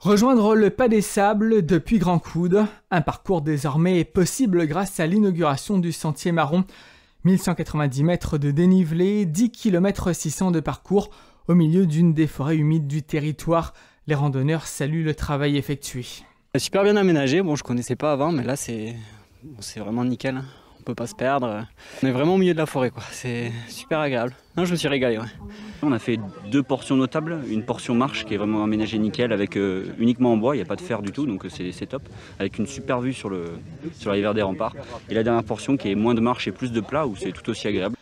Rejoindre le Pas des Sables depuis Grand Coude, un parcours désormais possible grâce à l'inauguration du Sentier Marron. 1190 mètres de dénivelé, 10 km 600 de parcours, au milieu d'une des forêts humides du territoire. Les randonneurs saluent le travail effectué. Super bien aménagé, bon je connaissais pas avant, mais là c'est vraiment nickel peut pas se perdre. On est vraiment au milieu de la forêt, quoi. C'est super agréable. Non, je me suis régalé, On a fait deux portions notables. Une portion marche qui est vraiment aménagée nickel, avec euh, uniquement en bois, il n'y a pas de fer du tout, donc euh, c'est top. Avec une super vue sur, le, sur la des remparts. Et la dernière portion qui est moins de marche et plus de plat, où c'est tout aussi agréable.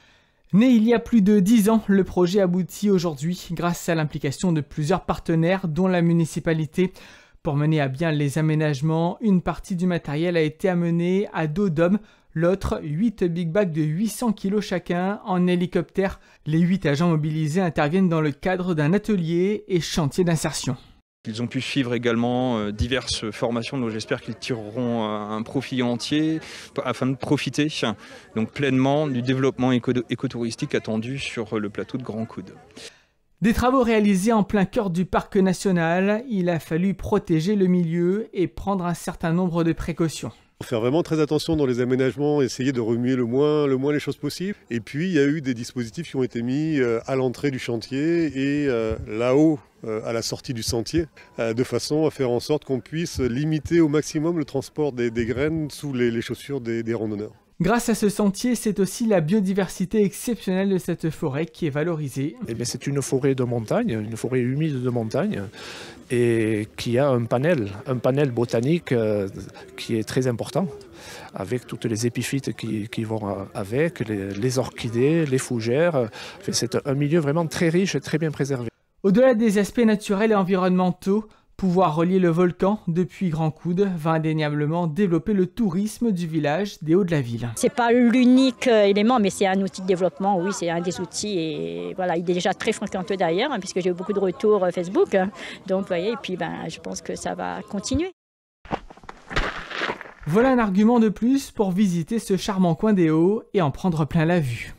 Né il y a plus de dix ans, le projet aboutit aujourd'hui grâce à l'implication de plusieurs partenaires, dont la municipalité, pour mener à bien les aménagements, une partie du matériel a été amenée à dos d'hommes, l'autre 8 big bags de 800 kg chacun en hélicoptère. Les 8 agents mobilisés interviennent dans le cadre d'un atelier et chantier d'insertion. Ils ont pu suivre également euh, diverses formations, dont j'espère qu'ils tireront euh, un profit entier afin de profiter donc pleinement du développement écotouristique attendu sur le plateau de Grand Coude. Des travaux réalisés en plein cœur du parc national, il a fallu protéger le milieu et prendre un certain nombre de précautions. Faire vraiment très attention dans les aménagements, essayer de remuer le moins, le moins les choses possibles. Et puis il y a eu des dispositifs qui ont été mis euh, à l'entrée du chantier et euh, là-haut euh, à la sortie du sentier, de façon à faire en sorte qu'on puisse limiter au maximum le transport des, graines sous les, chaussures des randonneurs. Grâce à ce sentier, c'est aussi la biodiversité exceptionnelle de cette forêt qui est valorisée. Eh c'est une forêt de montagne, une forêt humide de montagne, et qui a un panel, un panel botanique euh, qui est très important, avec toutes les épiphytes qui, vont avec, les, orchidées, les fougères. c'est un milieu vraiment très riche et très bien préservé. Au-delà des aspects naturels et environnementaux, Pouvoir relier le volcan depuis Grand Coude va indéniablement développer le tourisme du village des Hauts de la Ville. C'est pas l'unique euh, élément, mais c'est un outil de développement, oui, c'est un des outils. Et voilà, il est déjà très fréquenté d'ailleurs, hein, puisque j'ai eu beaucoup de retours euh, Facebook. Hein. donc, vous voyez, et puis ben, je pense que ça va continuer. Voilà un argument de plus pour visiter ce charmant coin des Hauts et en prendre plein la vue.